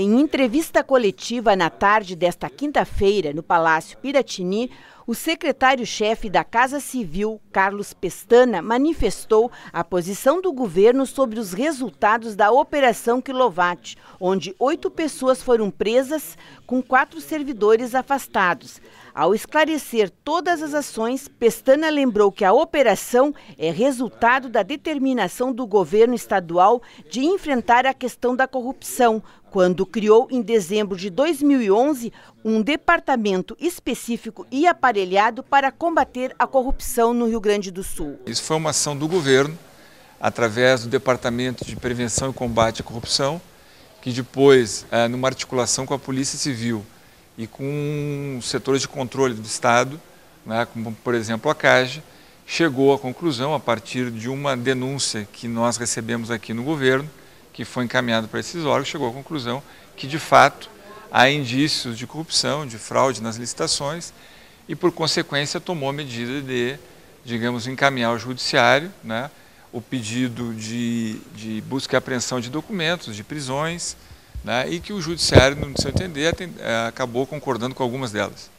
Em entrevista coletiva na tarde desta quinta-feira, no Palácio Piratini, o secretário-chefe da Casa Civil, Carlos Pestana, manifestou a posição do governo sobre os resultados da Operação Quilovate, onde oito pessoas foram presas, com quatro servidores afastados. Ao esclarecer todas as ações, Pestana lembrou que a operação é resultado da determinação do governo estadual de enfrentar a questão da corrupção, quando criou em dezembro de 2011 um departamento específico e aparelhado para combater a corrupção no Rio Grande do Sul. Isso foi uma ação do governo, através do Departamento de Prevenção e Combate à Corrupção, que depois, eh, numa articulação com a Polícia Civil e com setores de controle do Estado, né, como por exemplo a CAGE, chegou à conclusão, a partir de uma denúncia que nós recebemos aqui no governo, que foi encaminhado para esses órgãos, chegou à conclusão que, de fato, há indícios de corrupção, de fraude nas licitações e, por consequência, tomou a medida de, digamos, encaminhar ao judiciário né, o pedido de, de busca e apreensão de documentos, de prisões, né, e que o judiciário, no seu entender, eh, acabou concordando com algumas delas.